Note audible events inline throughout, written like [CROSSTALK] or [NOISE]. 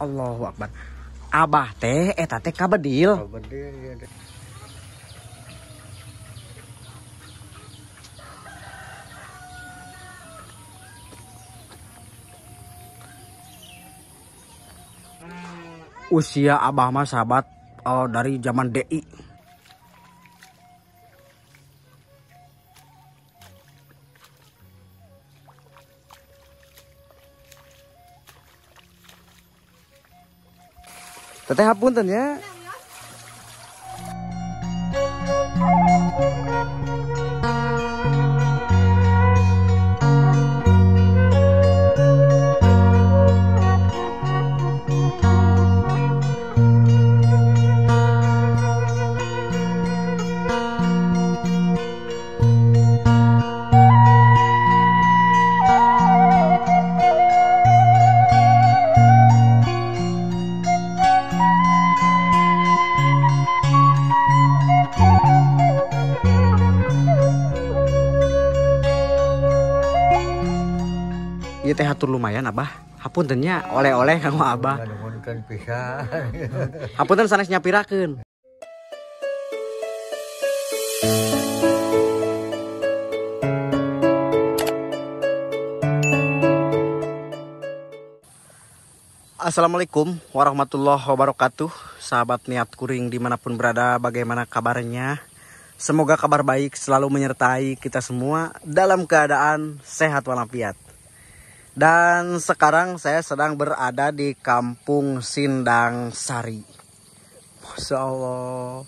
Allahu Akbar Abah teh eta teh kabedil. Kabedil ya Usia Abah mah sahabat uh, dari zaman DI Teteh hapunten ya. teh hatur lumayan abah hapuntennya oleh-oleh kamu abah hapunten sanes nyapirakeun Assalamualaikum warahmatullahi wabarakatuh Sahabat niat kuring dimanapun berada bagaimana kabarnya Semoga kabar baik selalu menyertai kita semua dalam keadaan sehat walafiat dan sekarang saya sedang berada di kampung Sindang Sari. Masya Allah.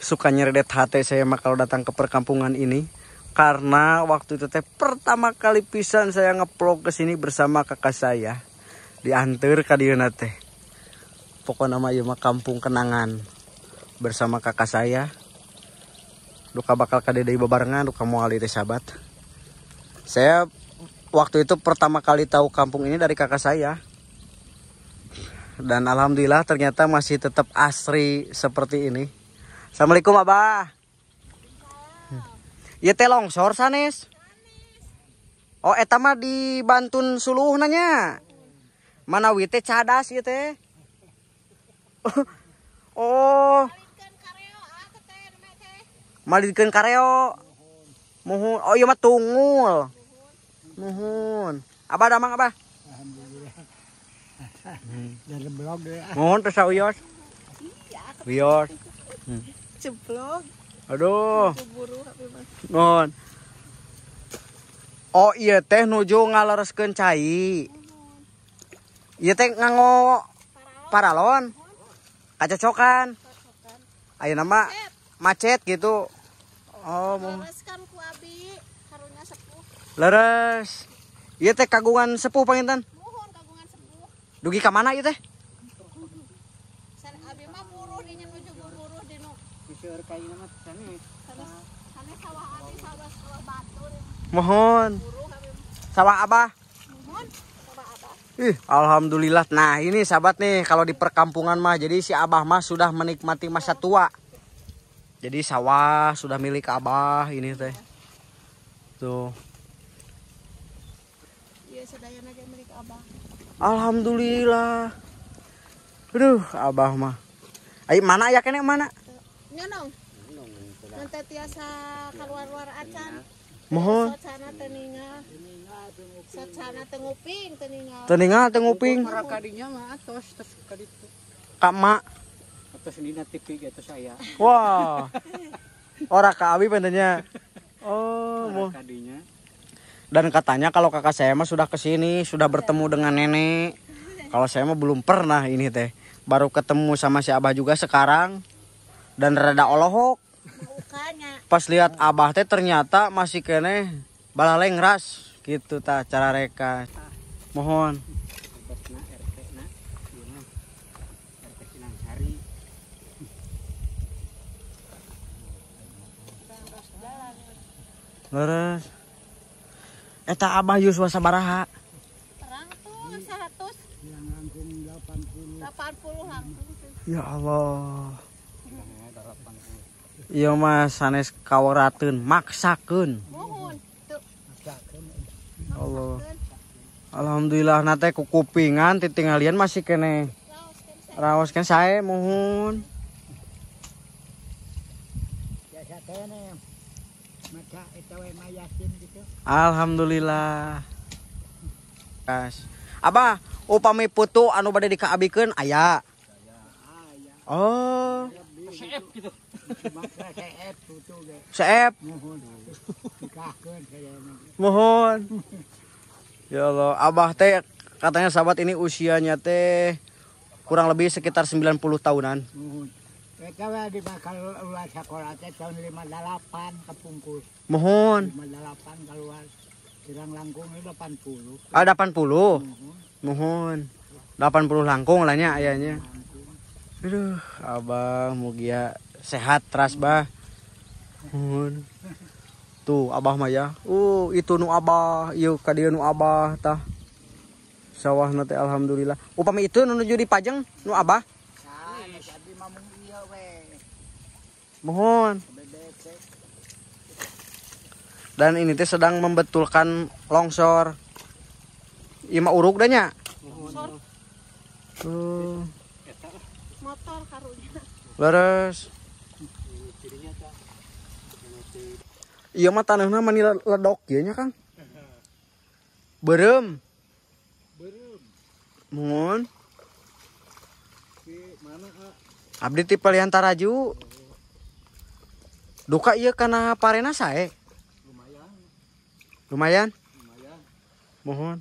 Suka nyeredet hati saya mah kalau datang ke perkampungan ini. Karena waktu itu teh pertama kali pisan saya ngeplok ke sini bersama kakak saya. Diantar ke dieuna teh. Pokoknya nama ieu mah kampung kenangan. Bersama kakak saya. Duka bakal kadedai babarengan, duka mau alih sahabat. Saya waktu itu pertama kali tahu kampung ini dari kakak saya. Dan alhamdulillah ternyata masih tetap asri seperti ini. Assalamualaikum Abah. Ya telong longsor sanes. Oh etama di Bantun Suluh nanya. Mana wite cadas ya teh. [LAUGHS] Oh. Malikan kareo. Mohon. Oh iya mah tungul. Mohon. apa ada mang apa Dari blog deh. Ya. Mohon terus wios Iya. Uyos. Hmm. Aduh. Mohon. Oh iya teh nuju ngaloreskeun cai. Iya teh nganggo paralon. Kacocokan. Ayo nama macet gitu. Oh, mau. Kan ku abi leres iya teh kagungan sepuh pangintan Mohon kagungan sepuh dugi ke mana ieu iya, teh abi mah buruh di nya nuju buruh di nu seueur ka ieu mah sane sane sawah abi sawah sawah batu mohon sawah abah mohon sawah abah Ih, alhamdulillah. Nah, ini sahabat nih kalau di perkampungan mah jadi si Abah mah sudah menikmati masa tua. Jadi sawah sudah milik Abah ini teh. Tuh. Alhamdulillah. Aduh, abah mah. Ayo mana ya kene mana? Nyonong. Nanti tiasa keluar-luar acan. Mohon. Socana teninga. Socana tenguping teninga. Teninga tenguping. Mereka dinya mah atos terus kaditu. Kama. Atos dina TV gitu saya. Wah. Wow. Ora kawi pentenya. Oh, mohon. Dan katanya kalau kakak saya mah sudah kesini, sudah bertemu dengan nenek. Kalau saya mah belum pernah ini teh. Baru ketemu sama si Abah juga sekarang. Dan rada olohok. Pas lihat Abah teh ternyata masih kene balaleng ras gitu ta cara reka. Mohon. Lurus eta Abah Yuswa sabaraha perang tuh 100 yang langkung 80 80 langkung ya Allah iya mas sanes kawaratun maksakeun mohon Allah Alhamdulillah nate kupingan titingalian masih kene rawas kan saya mohon Ya saya kene Gitu. Alhamdulillah Abah upami putu anu bade dikaabikan ayah Oh gitu. Seep mohon ya Allah Abah teh katanya sahabat ini usianya teh kurang lebih sekitar 90 tahunan mohon kita di bakal ulah sekolah teh tahun 58 kepungkus. Mohon. 58 keluar kirang langkung 80. Ah 80. Mohon. 80 langkung lahnya ayahnya. Aduh, Abah mugia sehat teras bah. Mohon. Tuh Abah Maya. Uh, itu nu Abah, ieu ka dieu nu Abah tah. Sawah nate alhamdulillah. Upami itu nu nuju pajeng nu Abah. Iya, Mohon. Dan ini teh sedang membetulkan longsor. Ima uruk danya. Longsor. Motor karunya. Leres. Iya mah tanahnya mani ledok ya nya kan. Berem. Berem. Mohon. Abdi ti peliantaraju duka iya karena parena saya lumayan lumayan, lumayan. mohon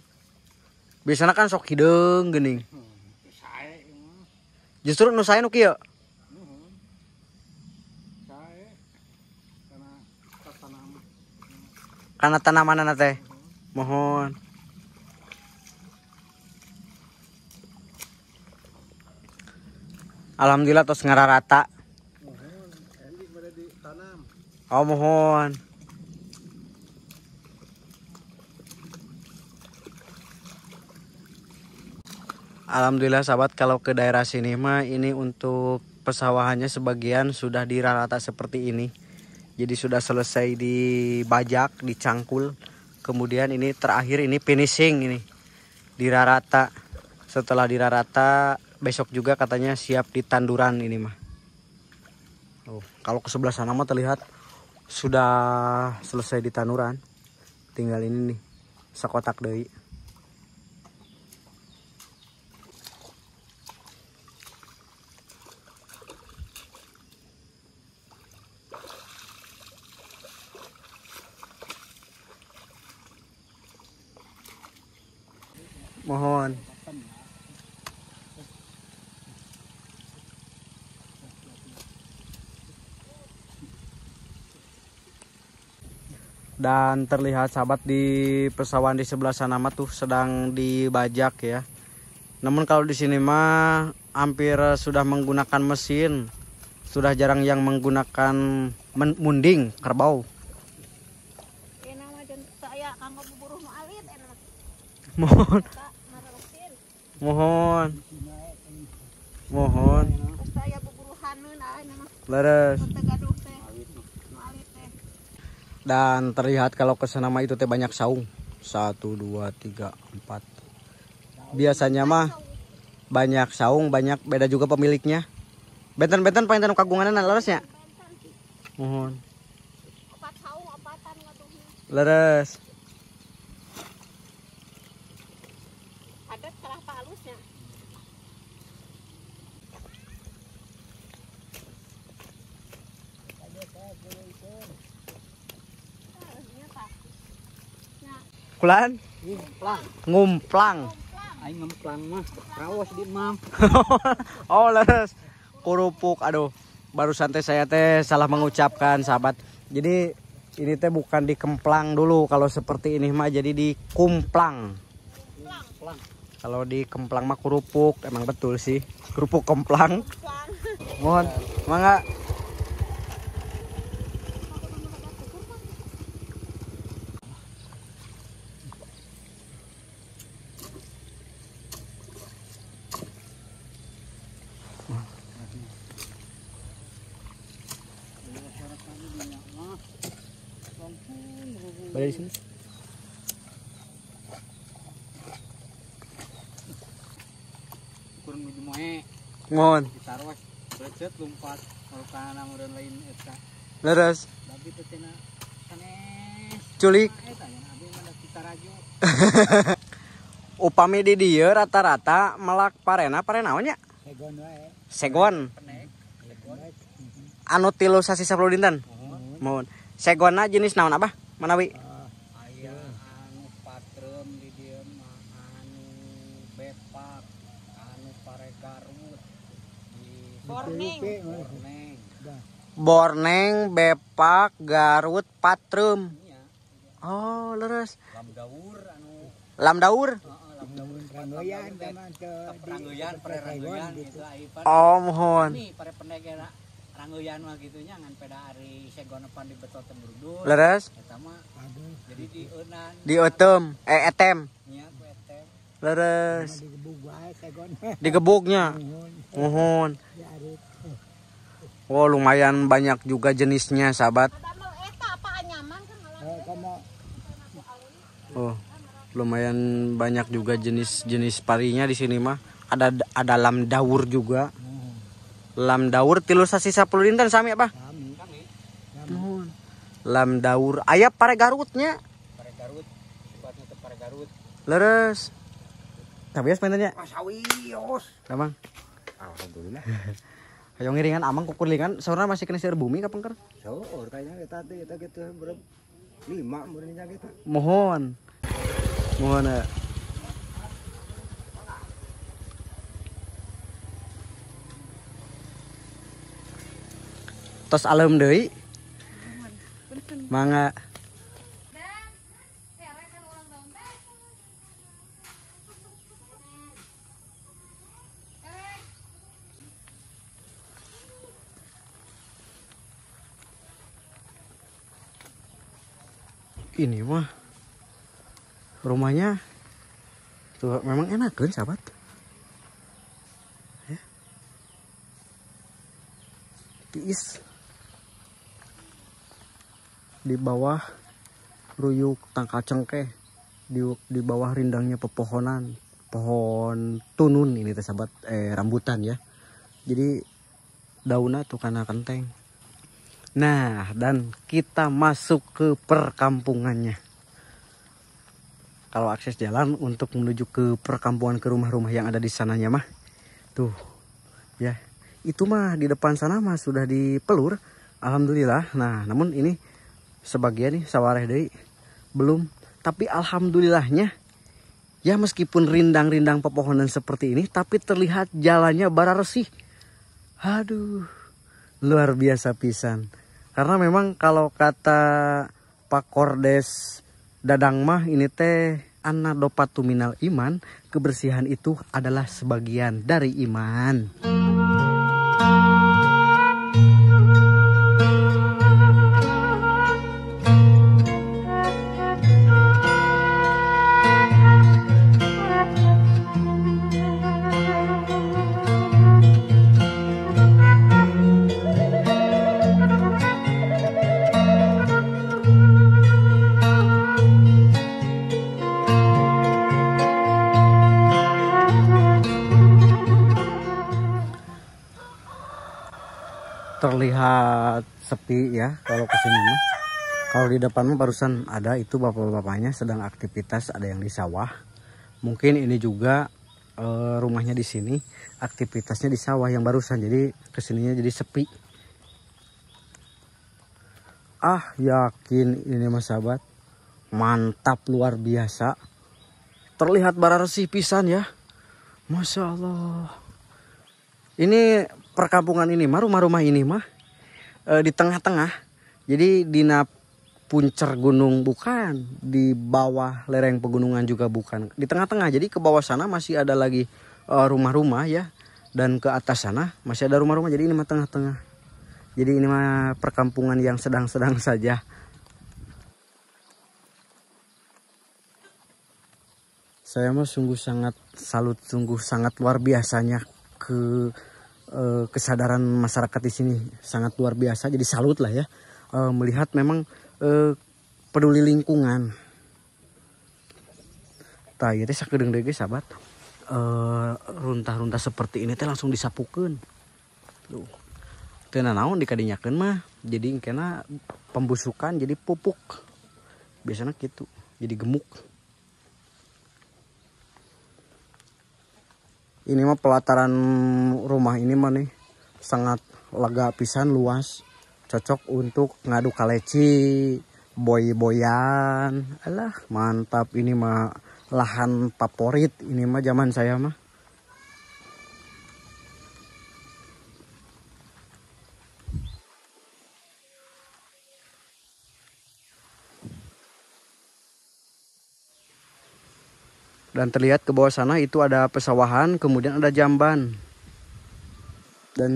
biasanya kan sok hidung gini. Hmm. Hmm. justru nu saya nu kieu hmm. karena tanaman nate mohon Alhamdulillah tos ngara rata. Oh mohon. Alhamdulillah sahabat kalau ke daerah sini mah ini untuk pesawahannya sebagian sudah dirata seperti ini. Jadi sudah selesai dibajak, dicangkul. Kemudian ini terakhir ini finishing ini. Dirarata. Setelah dirarata besok juga katanya siap di tanduran ini mah. Oh, kalau ke sebelah sana mah terlihat sudah selesai di tanduran. Tinggal ini nih, sekotak deh. Mohon dan terlihat sahabat di persawahan di sebelah sana mah tuh sedang dibajak ya. Namun kalau di sini mah hampir sudah menggunakan mesin, sudah jarang yang menggunakan munding kerbau. Iya, Mohon. Mohon. Mohon. Ah, Leres dan terlihat kalau kesana mah itu teh banyak saung satu dua tiga empat biasanya mah banyak saung banyak beda juga pemiliknya benten-benten pengen kagungan larasnya mohon leres Thank you. Kulan? Ngumplang. Ngumplang. Aing ngumplang mah rawas di mam. [LAUGHS] oh, leres. Kurupuk aduh. Baru santai saya teh salah mengucapkan sahabat. Jadi ini teh bukan dikemplang dulu kalau seperti ini mah jadi dikumplang. Kumplang. Kalau di kemplang mah kerupuk, emang betul sih. Kerupuk kemplang. Mohon, mangga. leres culik eh, [LAUGHS] upami di dia rata-rata melak parena parenanya segon anu tilu sasi sepuluh dinten mohon segona jenis naon apa menawi Morning. Borneng, Bepak, Garut, Patrum. Oh, leres. Lamdaur anu. Lamdaur? Oh, mohon. Rangeuyan mah gitu nya ngan peda ari segonepan di betot tembrudul. Leres? Eta mah jadi di eunan. Di euteum, eh etem. Nya ku etem. Leres. Digebuk wae segon. Digebuknya. Mohon. Di arit. Oh lumayan banyak juga jenisnya sahabat. Eh, oh lumayan banyak juga jenis-jenis parinya di sini mah. Ada ada lam daur juga. Lam daur tilu sasisa pelulintan sami apa? Nuhun. Lam daur ayah pare garutnya. Pare garut. Sifatnya pare garut. Leres. tapi mainannya. Mas Alhamdulillah. [LAUGHS] Ayo ngiringan amang lingan, seorang masih kena sir bumi kapan ker? Sore kayaknya kita kita gitu berem lima murinya kita. Mohon, mohon ya. Tos alam deh. Mangga. ini mah rumahnya tuh memang enak kan sahabat ya tiis di bawah ruyuk tangka cengkeh di, di bawah rindangnya pepohonan pohon tunun ini teh sahabat eh rambutan ya jadi daunnya tuh karena kenteng Nah, dan kita masuk ke perkampungannya. Kalau akses jalan untuk menuju ke perkampungan ke rumah-rumah yang ada di sananya mah. Tuh, ya. Itu mah di depan sana mah sudah dipelur. Alhamdulillah. Nah, namun ini sebagian nih sawareh dari belum. Tapi alhamdulillahnya ya meskipun rindang-rindang pepohonan seperti ini tapi terlihat jalannya bara resih. Aduh, luar biasa pisan karena memang kalau kata Pak Kordes Dadang mah ini teh anadopatuminal iman kebersihan itu adalah sebagian dari iman. sepi ya kalau kesini mah. Kalau di depan mah barusan ada itu bapak-bapaknya sedang aktivitas ada yang di sawah. Mungkin ini juga e, rumahnya di sini aktivitasnya di sawah yang barusan jadi kesininya jadi sepi. Ah yakin ini mas sahabat mantap luar biasa. Terlihat resi pisan ya. Masya Allah. Ini perkampungan ini mah rumah-rumah ini mah e, di tengah-tengah. Jadi di puncer gunung bukan, di bawah lereng pegunungan juga bukan. Di tengah-tengah. Jadi ke bawah sana masih ada lagi eh, rumah-rumah ya dan ke atas sana masih ada rumah-rumah jadi ini mah tengah-tengah jadi ini mah perkampungan yang sedang-sedang [LAUGHS] saja saya mah sungguh sangat salut sungguh sangat luar biasanya ke Eh, kesadaran masyarakat di sini sangat luar biasa. Jadi salut lah ya eh, melihat memang eh, peduli lingkungan. Tah ieu ya teh sakedeung deui sahabat. runtah-runtah seperti ini teh langsung disapukan. Tuh. Teu naon dikadinyakeun mah jadi kena pembusukan jadi pupuk. Biasanya gitu. Jadi gemuk. ini mah pelataran rumah ini mah nih sangat lega pisan luas cocok untuk ngadu kaleci boy-boyan alah mantap ini mah lahan favorit ini mah zaman saya mah Dan terlihat ke bawah sana itu ada pesawahan, kemudian ada jamban. Dan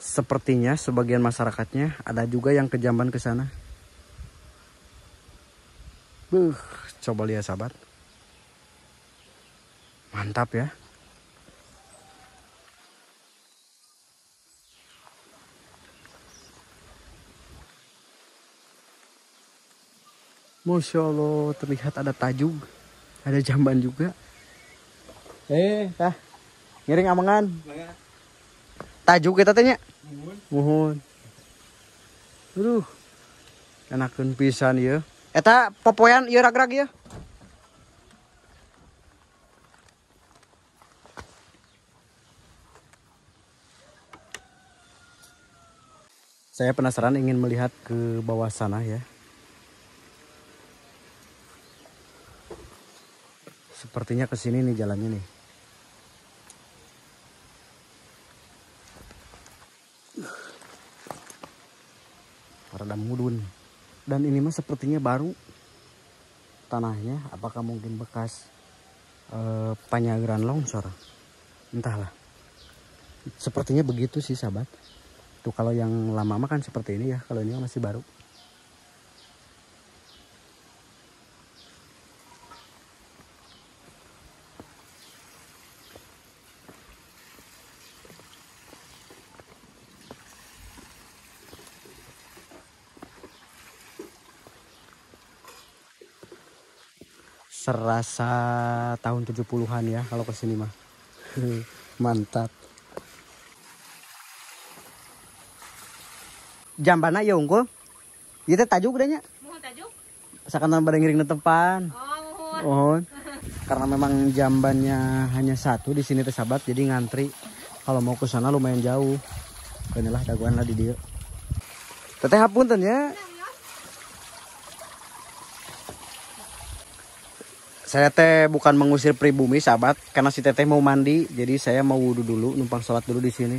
sepertinya sebagian masyarakatnya ada juga yang ke jamban ke sana. Buh, coba lihat sahabat. Mantap ya. Masya Allah, terlihat ada tajuk ada jamban juga eh tah ngiring amangan tajuk kita tanya mohon aduh enakan pisan ya eta eh, popoyan ya rag-rag ya saya penasaran ingin melihat ke bawah sana ya Sepertinya ke sini nih jalannya nih. Rada mudun. Dan ini mah sepertinya baru tanahnya. Apakah mungkin bekas eh, penyagaran longsor? Entahlah. Sepertinya begitu sih sahabat. Tuh kalau yang lama mah kan seperti ini ya. Kalau ini masih baru. serasa tahun 70-an ya kalau ke sini mah hmm, mantap jambana ya unggul Kita ya tajuk udahnya tajuk sekarang pada ngiring depan oh, oh [LAUGHS] karena memang jambannya hanya satu di sini sahabat jadi ngantri kalau mau ke sana lumayan jauh kenilah daguan lah di dia teteh hapunten ya saya teh bukan mengusir pribumi sahabat karena si teteh mau mandi jadi saya mau wudhu dulu numpang sholat dulu di sini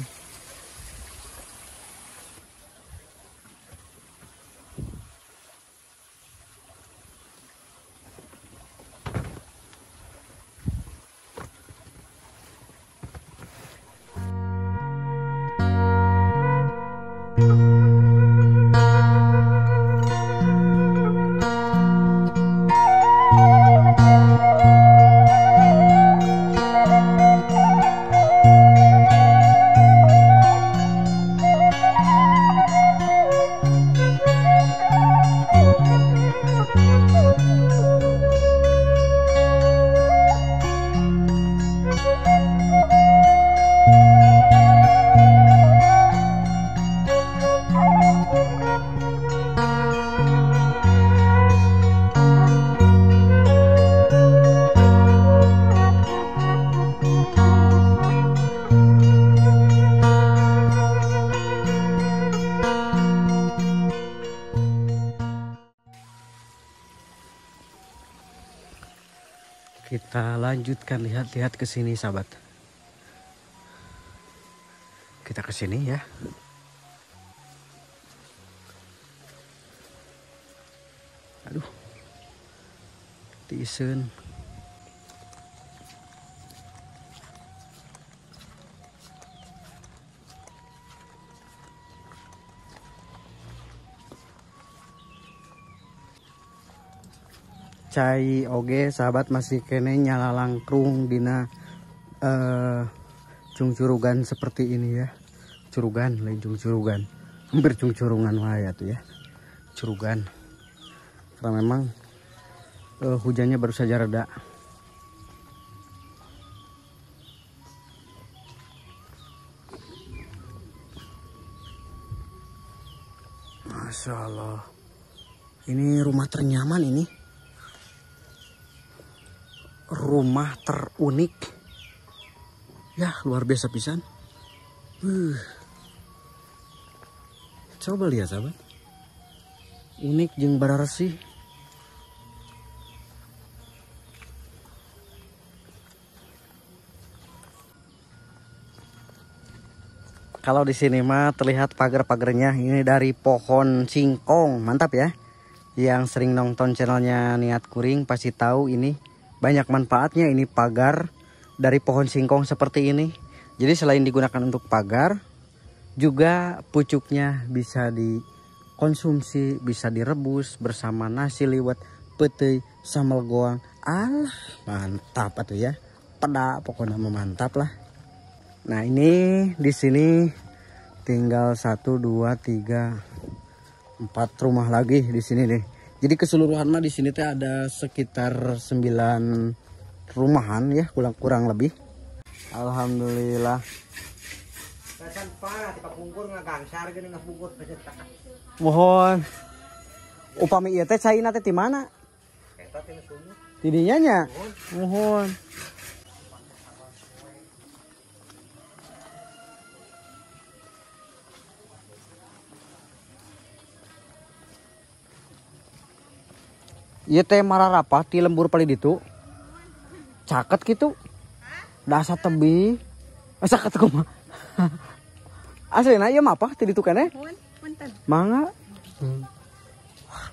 kita lanjutkan lihat-lihat ke sini sahabat kita ke sini ya aduh tisun. cai oge sahabat masih kene nyala langkrung dina cung eh, curugan seperti ini ya curugan lain cung curugan hampir cung curungan lah ya tuh ya curugan karena memang eh, hujannya baru saja reda rumah terunik ya luar biasa pisan uh. coba lihat sahabat unik jeng sih. kalau di sini mah terlihat pagar-pagarnya ini dari pohon singkong mantap ya yang sering nonton channelnya niat kuring pasti tahu ini banyak manfaatnya ini pagar dari pohon singkong seperti ini. Jadi selain digunakan untuk pagar, juga pucuknya bisa dikonsumsi, bisa direbus bersama nasi liwet, pete, sambal goang. Alah, mantap atuh ya. Peda pokoknya memantap lah. Nah, ini di sini tinggal 1 2 3 4 rumah lagi di sini deh. Jadi keseluruhan mah di sini teh ada sekitar 9 rumahan ya, kurang-kurang lebih. Alhamdulillah. Mohon. Upami ieu iya teh cai teh di mana? Tidinya nya. Mohon. Iya teh mararapa di lembur paling itu. Caket gitu. Dasa tebi. Masa eh, ketemu [LAUGHS] mah. Aslinya iya mah apa tadi itu kan ya? Eh? Mangga. Wah, hmm.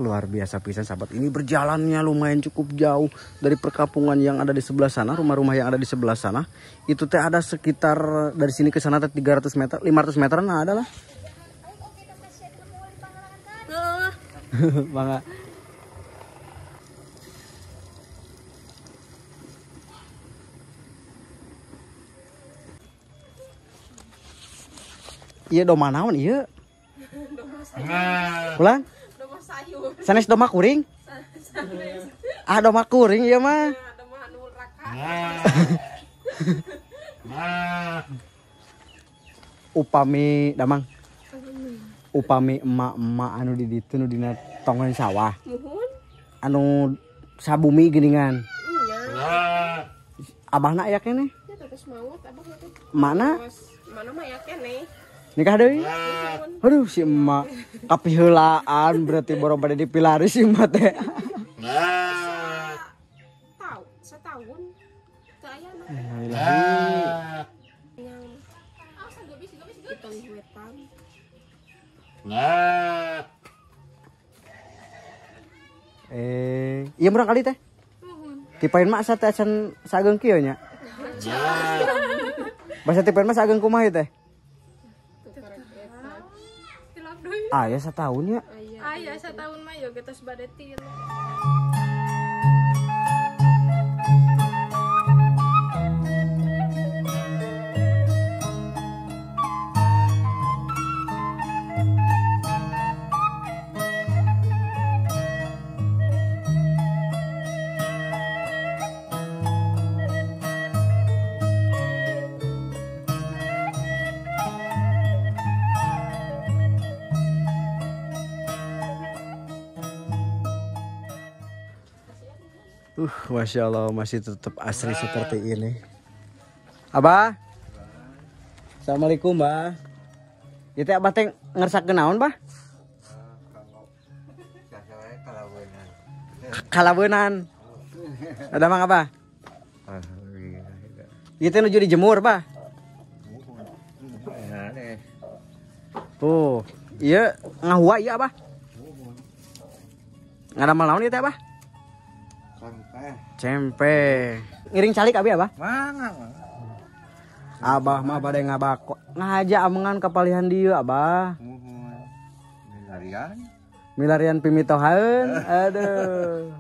luar biasa pisan sahabat. Ini berjalannya lumayan cukup jauh dari perkampungan yang ada di sebelah sana, rumah-rumah yang ada di sebelah sana. Itu teh ada sekitar dari sini ke sana teh 300 meter, 500 meter, nah, ada lah. [LAUGHS] Mangga. iya doma naon iya pulang sanes doma kuring ah doma kuring iya mah iya, nah. Nah. upami damang upami emak-emak anu di ditu anu dina tongan sawah anu sabumi geningan iya. nah. abah nak ya kene mana ya, mana mah ya kene nikah deh aduh si emak kapihelaan berarti baru pada dipilari si emak teh setahun Nah. Eh, iya murah kali teh. Tipain mak sate acan sageng kieu nya. Bahasa tipain mak sageng kumaha teh? ayah setahun ya ayah setahun mah yo kita bade tilu Uh, Masya Allah masih tetap asri Abah. seperti ini. Abah? Assalamualaikum, ya, Mbah. Itu apa teh ngersak kenaon, Bah? Kalabunan. Ada mang Abah? Itu ya, nuju dijemur, Bah. Nah, Tuh, iya ngahua iya, Abah. Nggak ada malaun itu, ya, Abah? Cempe. Ngiring calik abi abah? Mangang. Abah mah pada ngabako. Ngahaja amengan kepalihan dia abah. Milarian. Milarian pimitohan. [LAUGHS] Aduh.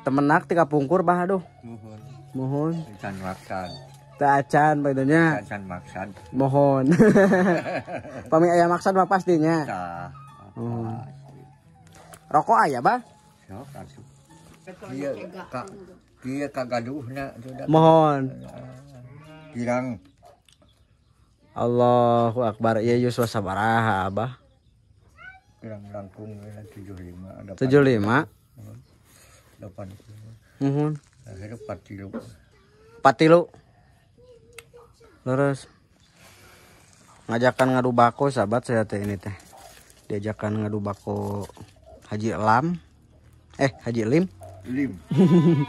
Temenak tika pungkur bah aduh. mohon. Mohon. Ikan makan. Acan bedanya. Acan maksan. Mohon. [LAUGHS] Pami ayam maksan mah pastinya. Rokok ayah bah? mohon bilang Allahu Akbar iya, ya Yusuf sabaraha abah kurang langkung 75 75 80 nuhun akhirnya 40 40 leres ngajakan ngadu bako sahabat saya teh ini teh diajakan ngadu bako Haji Elam eh Haji Lim Lim [LAUGHS]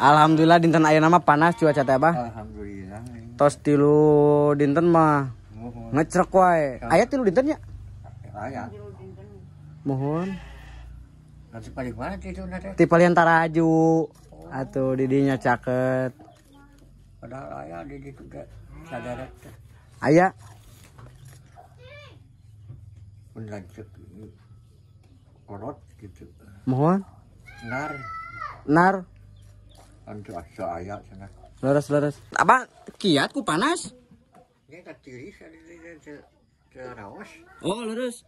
Alhamdulillah dinten ayah nama panas cuaca teh bah Alhamdulillah tos tilu dinten mah ngecrek wae ayah tilu dinten ya ayah mohon paling mana itu nanti? paling antara aju. Oh. Atau didinya caket. Padahal ayah didi juga sadar. Ayah. Pun porot gitu mohon nar nar antu asa ayak, sana leres leres apa kiatku panas ini katiris ada terawas oh leres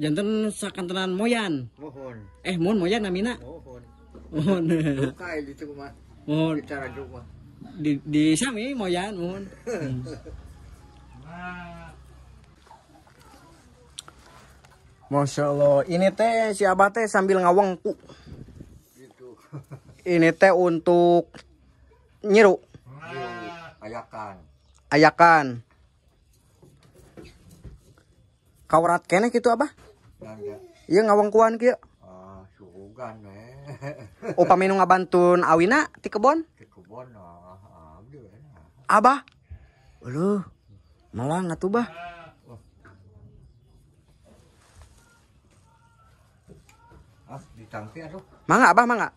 jantan sakantenan moyan mohon eh mohon moyan namina mohon mohon kai di tuh mah mohon cara di di sami moyan mohon [LAUGHS] hmm. Masya Allah. Ini teh si teh sambil ngawangku. Gitu. Ini teh untuk nyiru. Ayakan. Ayakan. Kaurat kene gitu apa? Iya ngawangkuan kia. Ah, suhugan eh. Oh paminu ngabantun awina tikebon. kebon? Ti kebon. Ah, ah, abah. Lu malah ngatuh bah. cangki aduh. Mangga abah mangga.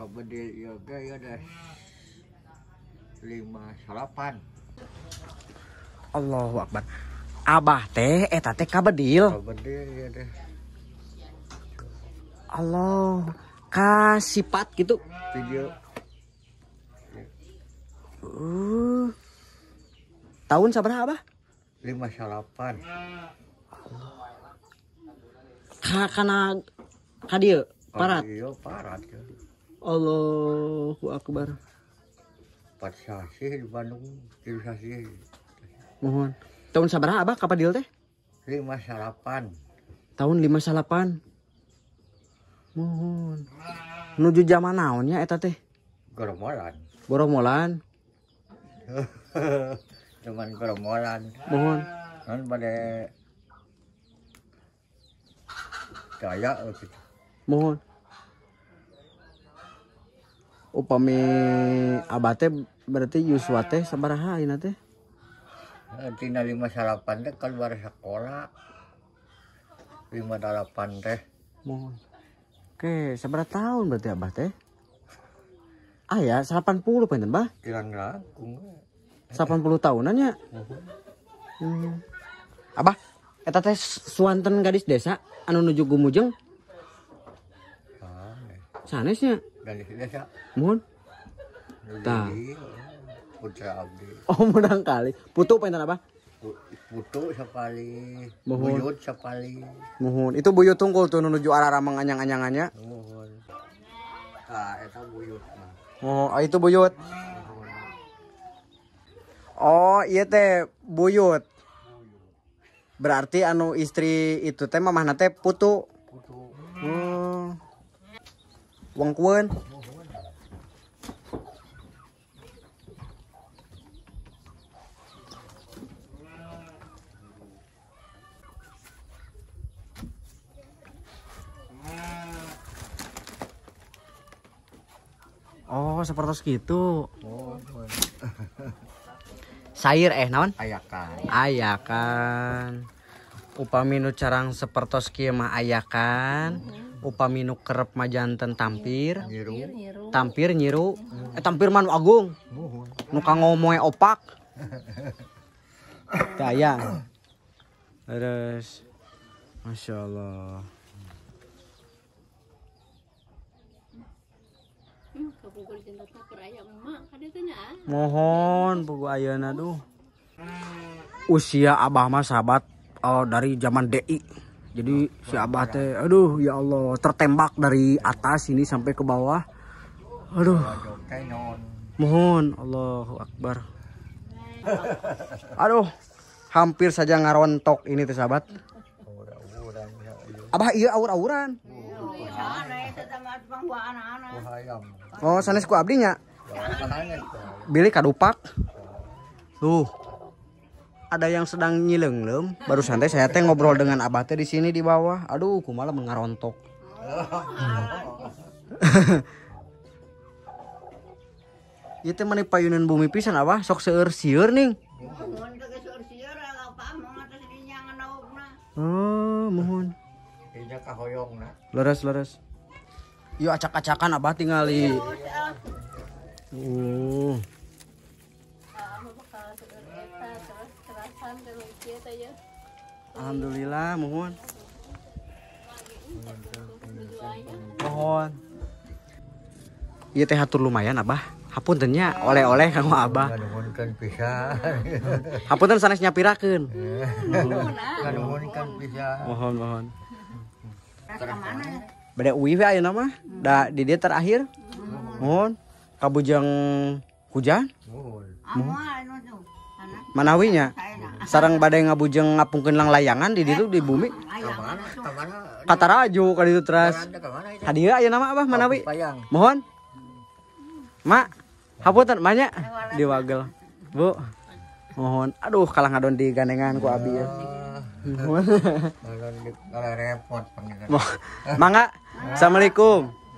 Kabedil yoga ya deh. Lima sarapan. Allahu Akbar. Abah teh eta teh kabedil. Kabedil kasih ya, deh. Allah kasipat gitu video uh, tahun sabar abah lima salapan Ka karena kadir parat iya parat ya. Allahu Akbar empat sasih di Bandung tiga sasih mohon tahun sabaraha abah kapan dia teh lima salapan tahun lima salapan mohon menuju zaman naonnya eta teh Goromolan Goromolan [LAUGHS] cuman kerumunan mohon kan pada kaya oh, gitu mohon upami abate berarti Yuswa teh sabaraha ayeuna teh nah, tina lima salapan teh keluar kan sekolah lima dalapan teh mohon oke seberapa tahun berarti abah teh ah ya salapan puluh pengen bah kira-kira 80 tahunan ya hmm. apa? eta teh suanten gadis desa anu nuju gumujeng ah, sanesnya gadis desa mohon tah Putra Abdi. [LAUGHS] Oh, menang kali. Putu pengen apa? Putu sekali. Mohon. Buyut sekali. Mohon. Itu buyut tungkul tuh menuju arah ramang anyang anyangannya ya? Mohon. Ah, oh, ah, itu buyut. Oh, itu buyut oh iya teh buyut berarti anu istri itu teh mamah nate putu putu hmm. wong kuen Oh, seperti itu. Oh, [LAUGHS] sayur eh naon ayakan ayakan upaminu carang sepertos kieu mah ayakan mhm. upaminu kerep majanten tampir nyiru tampir nyiru eh tampir man agung nu ngomongnya opak daya [LAUGHS] terus masya Allah mohon buku ayana tuh usia abah mas sahabat uh, dari zaman DI jadi si abah teh aduh ya Allah tertembak dari atas ini sampai ke bawah aduh mohon Allah Akbar aduh hampir saja ngarontok ini tuh sahabat Abah iya aur-auran. Oh, sanes ku abdinya. Bilik kadupak. Tuh. Ada yang sedang nyileng belum Baru santai saya teh ngobrol dengan abate di sini di bawah. Aduh, ku malah mengarontok. [LAUGHS] Itu mana payunan bumi pisan abah sok seueur sieur ning. Oh, mohon. Inya kahoyong Leres leres. Yuk acak-acakan abah tinggali. Hmm. Alhamdulillah mohon mohon iya teh hatur lumayan abah hapun tenya oleh-oleh kamu abah nuhunkan bisa. hapun ten pirakan. nyapirakeun eh, nuhunkan pisan mohon mohon beda uwi ya nama? da di dia terakhir hmm. mohon kabujang hujan hmm? anu manawinya iya. sarang badai ngabujeng ngapung lang layangan di situ di eh, bumi ah, kataraju ka ditu teras hadiah ayeuna nama apa? manawi mohon hmm. mak hapunten banyak diwagel bu mohon aduh kalah ngadon di gandengan ku abi ya ah. [LAUGHS] repot mangga assalamualaikum